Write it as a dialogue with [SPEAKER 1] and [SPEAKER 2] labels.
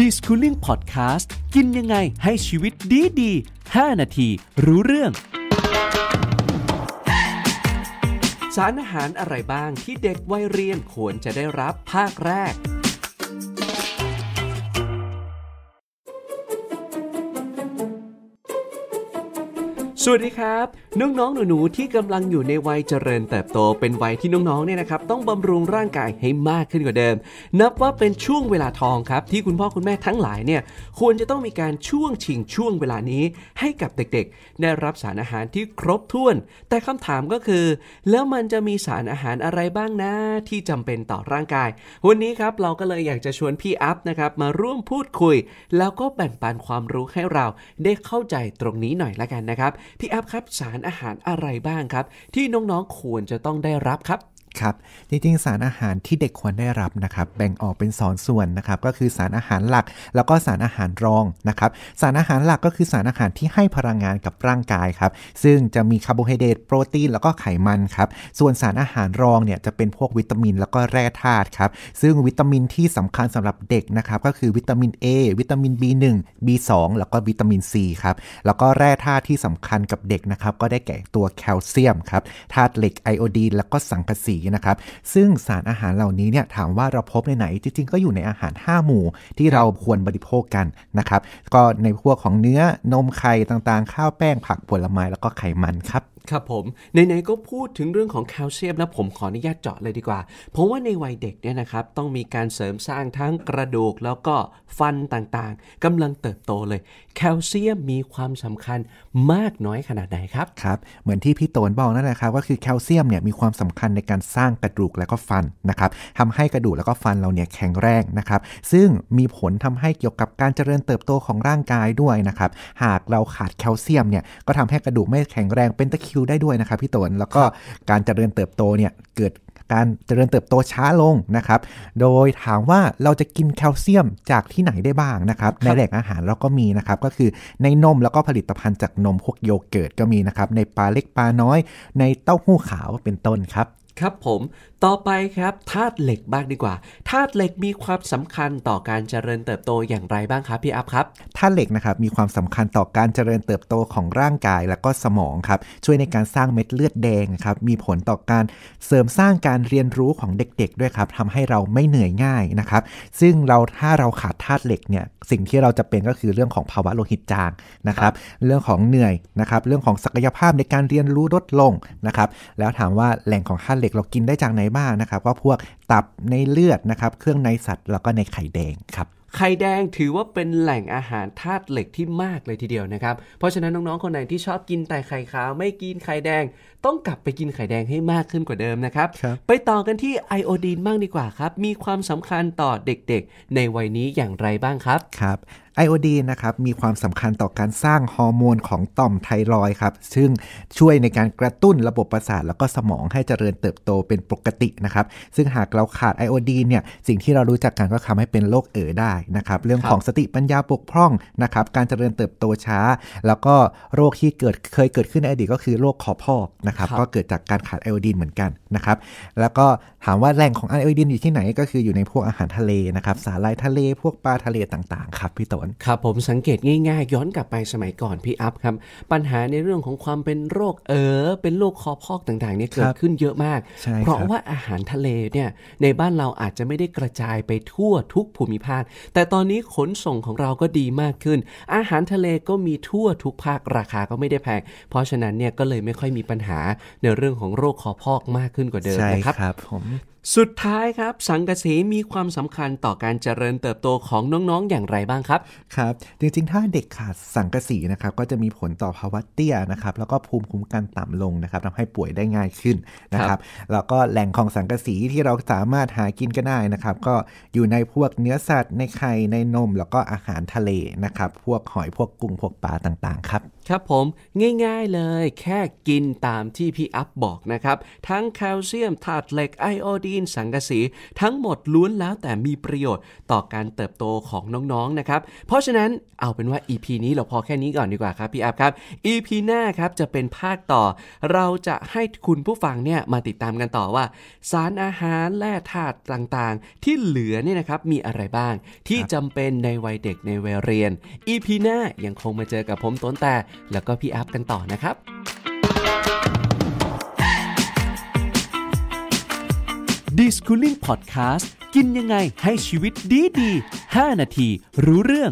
[SPEAKER 1] ดีสคูลิ่งพอดแคสต์กินยังไงให้ชีวิตดีดี5นาทีรู้เรื่อง สารอาหารอะไรบ้างที่เด็กวัยเรียนควรจะได้รับภาคแรกสวัสดีครับน้องๆ หนูๆที่กำลังอยู่ในวัยเจริญเติบโตเป็นวัยที่น้องๆเนี่ยนะครับต้องบำรุงร่างกายให้มากขึ้นกว่าเดิม นับว่าเป็นช่วงเวลาทองครับที่คุณพ่อคุณแม่ทั้งหลายเนี่ย ควรจะต้องมีการช่วงชิงช่วงเวลานี้ให้กับเด็กๆ ได้รับสารอาหารที่ครบถ้วน แต่คำถามก็คือ แล้วมันจะมีสารอาหารอะไรบ้างนะที่จำเป็นต่อร่างกาย วันนี้ครับเราก็เลยอยากจะชวนพี่อัพนะครับมาร่วมพูดคุย แล้วก็แบ่งปันความรู้ให้เรา ได้เข้าใจตรงนี้หน่อยละกันนะครับพี่แอฟครับสารอาหารอะไรบ้างครับ ที่น้อ
[SPEAKER 2] งๆควรจะต้องได้รับครับครับจริงๆ สารอาหารที่เด็กควรได้รับนะครับ แบ่งออกเป็นสองส่วนนะครับ ก็คือสารอาหารหลัก แล้วก็สารอาหารรองนะครับ สารอาหารหลักก็คือสารอาหารที่ให้พลังงานกับร่างกายครับ ซึ่งจะมีคาร์โบไฮเดรต โปรตีน แล้วก็ไขมันครับ ส่วนสารอาหารรองเนี่ยจะเป็นพวกวิตามิน แล้วก็แร่ธาตุครับ ซึ่งวิตามินที่สำคัญสำหรับเด็กนะครับ ก็คือวิตามิน A วิตามิน B1 B2 แล้วก็วิตามิน C ครับ แล้วก็แร่ธาตุที่สำคัญกับเด็กนะครับ ก็ได้แก่ตัวแคลเซียมครับ ธาตุเหล็ก ไอโอดีน แล้วก็สังกะสีนะครับซึ่งสารอาหารเหล่านี้เนี่ยถามว่าเราพบในไหน จริงๆก็อยู่ในอาหาร 5 หมู่ที่เราควรบริโภคกันนะครับก็ในพวกของเนื้อ นมไข่ต่าง ๆ ข้าวแป้งผัก ผลไม้แล้วก็ไขมันครับครับผมไหนๆก็พูด
[SPEAKER 1] ถึงเรื่องของแคลเซียมแล้ว ผมขออนุญาตเจาะเลยดีกว่าเพราะว่าในวัยเด็กเนี่ยนะครับต้องมีการเสริมสร้างทั้งกระดูกแล้วก็ฟันต่างๆ กำลังเติบโตเลย แคลเซียมมีความสำคัญ
[SPEAKER 2] มากน้อยขนาดไหนครับครับเหมือนที่พี่โตนบอกนั่นแหละครับว่าคือแคลเซียมเนี่ยมีความสำคัญในการสร้างกระดูกแล้วก็ฟันนะครับทำให้กระดูกแล้วก็ฟันเราเนี่ยแข็งแรงนะครับซึ่งมีผลทำให้เกี่ยวกับการเจริญเติบโตของร่างกายด้วยนะครับหากเราขาดแคลเซียมเนี่ยก็ทำให้กระดูกไม่แข็งแรงเป็นตะคิิวได้ด้วยนะครับ พี่ตนแล้วก็การเจริญเติบโตเนี่ยเกิดการเจริญเติบโตช้าลงนะครับ โดยถามว่าเราจะกินแคลเซียมจากที่ไหนได้บ้างนะครับ ในแหล่งอาหารเราก็มีนะครับ ก็คือในนมแล้วก็ผลิตภัณฑ์จากนมพวกโยเกิร์ตก็มีนะครับในปลาเล็กปลาน้อย ในเต้าหู้ขาวเป็นต้นครับ
[SPEAKER 1] ครับผม ต่อไปครับธาตุเหล็กบ้างดีกว่า ธาตุเหล็กมีความสำคัญต่อการเจริญเติบโตอย่างไรบ้างครับพี่อัพครับ
[SPEAKER 2] ธาตุเหล็กนะครับมีความสำคัญต่อการเจริญเติบโตของร่างกายและก็สมองครับ ช่วยในการสร้างเม็ดเลือดแดงครับ มีผลต่อการเสริมสร้างการเรียนรู้ของเด็กๆด้วยครับ ทำให้เราไม่เหนื่อยง่ายนะครับ ซึ่งเราถ้าเราขาดธาตุเหล็กเนี่ย สิ่งที่เราจะเป็นก็คือเรื่องของภาวะโลหิตจางนะครับ เรื่องของเหนื่อยนะครับ เรื่องของศักยภาพในการเรียนรู้ลดลงนะครับ แล้วถามว่าแหล่งของธาตุเหล็กเด็กเรากินได้จากไหนบ้างนะครับก็พวกตับในเลือดนะครับเครื่องในสัตว์ แล้วก็ในไข่แดงครับ
[SPEAKER 1] ไข่แดงถือว่าเป็นแหล่งอาหารธาตุเหล็กที่มากเลยทีเดียวนะครับเพราะฉะนั้นน้องๆคนไหนที่ชอบกินแต่ไข่ขาว ไม่กินไข่แดง ต้องกลับไปกินไข่แดงให้มากขึ้นกว่าเดิมนะครับรบไปต่อกันที่ ไอโอดีนบ้างดีกว่าครับมีความสำคัญต่อเด็กๆ ในวัยนี้อย่างไรบ้างครับ
[SPEAKER 2] ครับไอโอดีนนะครับมีความสำคัญต่อการสร้างฮอร์โมนของ ต่อมไทรอยครับซึ่งช่วยในการกระตุ้นระบบประสาท แล้วก็สมองให้เจริญเติบโตเป็นปกตินะครับซึ่งหากเราขาดไอโอดีนเนี่ยสิ่งที่เรารู้จักกันก็ทำให้เป็นโรคเอ๋อได้นะครับเรื่องของสติปัญญาปกพร่องนะครับการเจริญเติบโตช้า แล้วก็โรคที่เกิดเคยเกิดขึ้นในอดีตก็คือโรคคอพอกนะครับก็เกิดจากการขาดไอโอดีนเหมือนกันนะครับแล้วก็ถามว่าแหล่งของไอโอดีนอยู่ที่ไหนก็คืออยู่ในพวกอาหารทะเลนะครับสาหร่ายทะเล พวกปลาทะเลต่างๆครับพี่ต
[SPEAKER 1] ครับผมสังเกตง่าย ๆย้อนกลับไปสมัยก่อนพี่อัพครับ ปัญหาในเรื่องของความเป็นโรคเออเป็นโรคคอพอกต่างๆเนี่ยเกิดขึ้นเยอะมาก เพราะว่าอาหารทะเลเนี่ยในบ้านเราอาจจะไม่ได้กระจายไปทั่วทุกภูมิภาคแต่ตอนนี้ขนส่งของเราก็ดีมากขึ้น อาหารทะเลก็มีทั่วทุกภาคราคาก็ไม่ได้แพงเพราะฉะนั้นเนี่ยก็เลยไม่ค่อยมีปัญหาในเรื่องของโรคคอพอกมากขึ้นกว่าเดิมนะครับครับผมสุดท้ายครับ สังกะสีมีความสำคัญต่อการเจริญเติบโตของน้องๆอย่างไรบ้างครับ
[SPEAKER 2] ครับจริงๆ ถ้าเด็กขาดสังกะสีนะครับก็จะมีผลต่อภาวะเตี้ยนะครับแล้วก็ภูมิคุ้มกันต่ำลงนะครับทำให้ป่วยได้ง่ายขึ้นนะครับแล้วก็แหล่งของสังกะสีที่เราสามารถหา กินก็ได้นะครับก็อยู่ในพวกเนื้อสัตว์ในไข่ในนม แล้วก็อาหารทะเลนะครับพวกหอยพวกกุ้งพวกปลาต่างๆครับ
[SPEAKER 1] ครับผมง่าย ๆเลยแค่กินตามที่พี่อัพบอกนะครับทั้งแคลเซียมธาตุเหล็กไอโอดีนสังกะสีทั้งหมดล้วนแล้วแต่มีประโยชน์ต่อการเติบโตของน้องๆนนะครับเพราะฉะนั้นเอาเป็นว่า EP นี้เราพอแค่นี้ก่อนดีกว่าครับพี่อัพครับ EP หน้าครับจะเป็นภาคต่อเราจะให้คุณผู้ฟังเนี่ยมาติดตามกันต่อว่า สารอาหารแร่ธาตุต่างๆ ที่เหลือเนี่ยนะครับมีอะไรบ้างที่จำเป็นในวัยเด็กในวัยเรียน EP หน้ายังคงมาเจอกับผมต้นแต่แล้วก็พี่อัพกันต่อนะครับดีสคูลิ่งพอดแคสต์กินยังไงให้ชีวิตดีดี5นาทีรู้เรื่อง